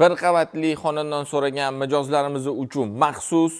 bir qavatli xonadon so'ragan mijozlarimiz uchun maxsus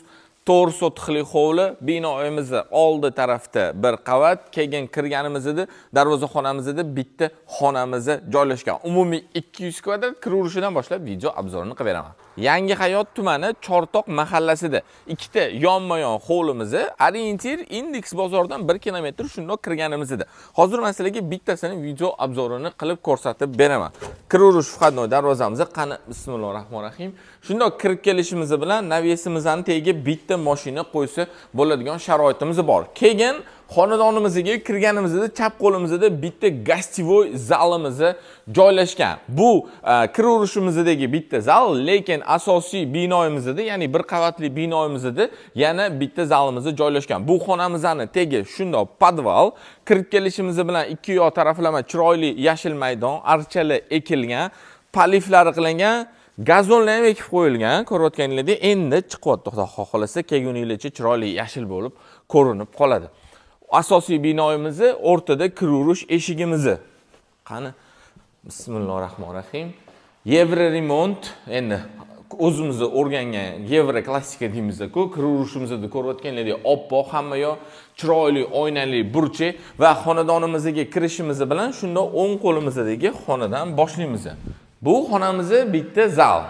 to'rt sotixli hovli binoyimizni oldi tarafda bir qavat keyin kirganimiz edi darvozaxonamiz edi bitta xonamiz joylashgan umumiy ikki yuz kvadrat kiraverishidan boshlab video obzorini qilib beraman yangi hayot tumani chortoq mahallasida ikkita yonma yon hovlimiz orientir indeks bozoridan 1 kilometr shundoq kirganimiz edi hozir man sizlarga bittasini video obzorini qilib ko'rsatib beraman kiraverish входной darvozamiz qani bismillohi rahmonir rahim shundoq kirib kelishimiz bilan navyesimizni tagiga bitta mashina qo'ysa bo'ladigan sharoitimiz bor keyin xonadonimizga kirganimizda chap qo'limizda bitta gostevoy zalimiz joylashgan bu e, kiraverishimizdagi bitta zal lekin asosiy binoyimizda ya'ni bir qavatli binoyimizda yana bitta zalimiz joylashgan bu xonamizni tegi shundoq podval kirib kelishimiz bilan ikki yo taraflama chiroyli yashil maydon archalar ekilgan paliflari qilingan gazonlar ham ekib qo'yilgan ko'rayotganinglardek endi chiqyapti xudo xohlasa kelguninglarcha chiroyli yashil bo'lib ko'rinib qoladi asosiy binoyimizni o'rtada kiruverish eshigimizni qani bismillohi rohmanir rohim yevro remont endi o'zimizni o'rgangan yevro klassika deymizku kiraverishimizni ko'rayotganlaringdek oppoq hamma yoq chiroyli oynali burchi va xonadonimizga kirishimiz bilan shunda o'ng qo'limizdagi xonadan boshlaymiz bu xonamizni bitta zal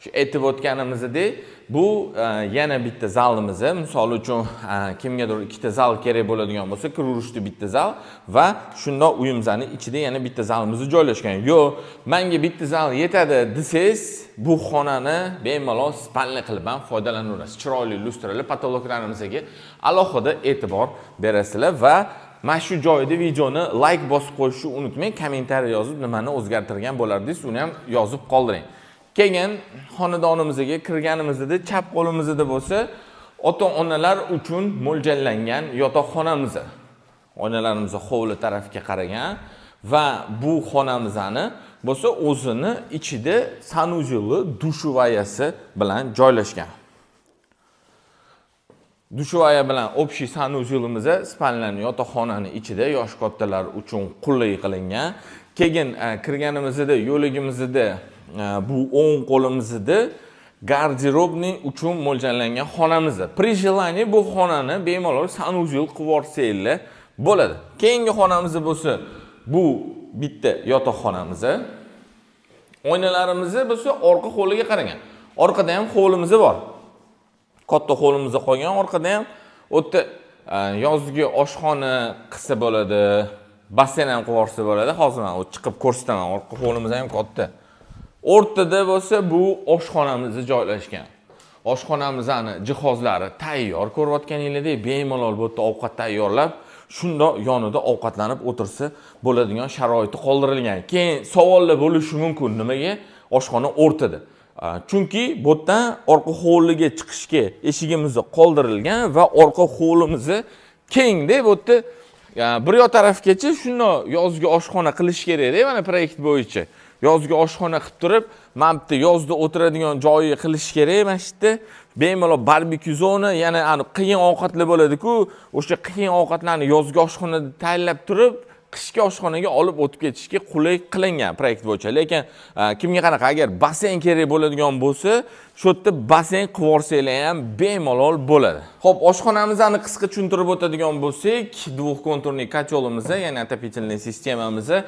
shu aytib o'tganimizdek bu e, yana bitta zalimiz misol uchun e, kimgadir ikkita zal kerak bo'ladigan bo'lsa kiraverishdi bitta zal va shundoq uyimizni ichida yana bitta zalimiz joylashgan yo'q manga bitta zal yetadi desangiz bu xonani bemalol spalni qilib ham foydalanaverasiz chiroyli lustrali potoloklarimizga alohida e'tibor berasizlar va mana shu joyda videoni layk like bosib qo'yishni unutmang kommentariy yozib nimani o'zgartirgan bo'lardingiz uni ham yozib qoldiring keyin xonadonimizga kirganimizda chap qo'limizda bo'lsa ota onalar uchun mo'ljallangan yotoqxonamiz onalarimizni hovli tarafga qaragan va bu xonamizni bo'lsa o'zini ichida sanuzeli dushuvayasi bilan joylashgan dushuvaya bilan общий sanuzelimiz spalnani yotoqxonani ichida yosh kattalar uchun qulay qilingan keyin e, kirganimizda yo'ligimizda bu o'ng qo'limizda garderobni uchun mo'ljallangan xonamiz при желании bu xonani bemalol sanuzel qilib yuborsanglar bo'ladi keyingi xonamiz bo'lsa bu bitta yotoqxonamiz oynalarimizni bo'lsa orqa hovliga qaragan orqada ham hovlimiz bor katta hovlimiz qolgan orqada ham u yerda yozgi oshxona qilsa bo'ladi basseyn ham qilib yuborsa bo'ladi hozir man chiqib ko'rsataman orqa hovlimiz ham katta o'rtada bo'lsa bu oshxonamiz joylashgan oshxonamizni jihozlari tayyor ko'rayotganinglardek bemalol bu yerda ovqat tayyorlab shundoq yonida ovqatlanib o'tirsa bo'ladigan sharoiti qoldirilgan keyin savollar bo'lishi mumkin nimaga oshxona o'rtada chunki bu yerdan orqa hovliga chiqishga eshigimizni qoldirilgan va orqa hovlimizni kengda bu yerda bir yo tarafgacha shundoq yozgi oshxona qilish kerakda mana proyekt bo'yicha yozgi oshxona qilib turib mana bitta yozda o'tiradigan joyi qilish kerak mana shu yerda bemalol barbekyu zona yana qiyin ovqatlar bo'ladiku o'sha qiyin ovqatlarni yozgi oshxonada tayyorlab turib qishki oshxonaga olib o'tib ketishga qulay qilingan proyekt bo'yicha lekin e, kimga qanaqa agar basseyn kerak bo'ladigan bo'lsa shu yerda basseyn qilib yuborsanglar ham bemalol bo'ladi ho'p oshxonamizni qisqa tushuntirib o'tadigan bo'lsak двухконтурный котелimizni ya'ni отопительный sistemamizni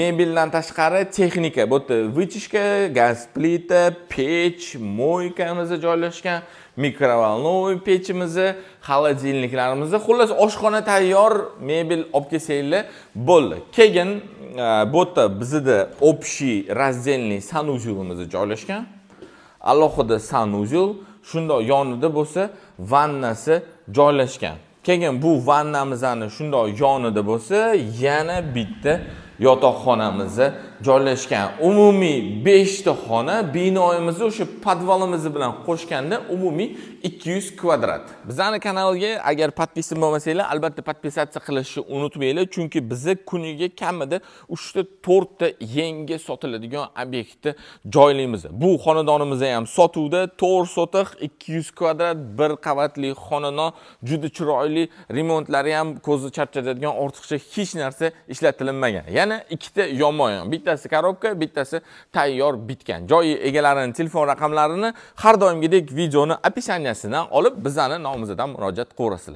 mebeldan tashqari texnika bu yerda вытяжка gaz plita pech moykamiz joylashgan mikrovolnovый pechimizni xolodilniklarimizni xullas oshxona tayyor mebel olib kelsanglar bo'ldi keyin e, bu yerda bizada общий раздельный sanuzelimiz joylashgan alohida sanuzel shundoq yonida bo'lsa vannasi joylashgan keyin bu vannamizni shundoq yonida bo'lsa yana bitta yotoqxonamizni joylashgan umumiy beshta xona binoimizni o'sha podvalimiz bilan qo'shganda umumiy ikki yuz kvadrat bizani kanalga agar подписан bo'lmasanglar albatta подписаться qilishni unutmanglar chunki biza kuniga kamida uchta to'rtta yangi sotiladigan obyektni joylaymiz bu xonadonimizni ham sotuvda to'rt sotix ikki yuz kvadrat bir qavatli xonadon juda chiroyli remontlari ham ko'zni charchatadigan ortiqcha hech narsa ishlatilmagan yana ikkita yomon ham bitta bittasi korobka bittasi tayyor bitgan joyi egalarini telefon raqamlarini har doimgidek videoni описаниясidan olib bizani nomimizdan murojaat qilaverasizlar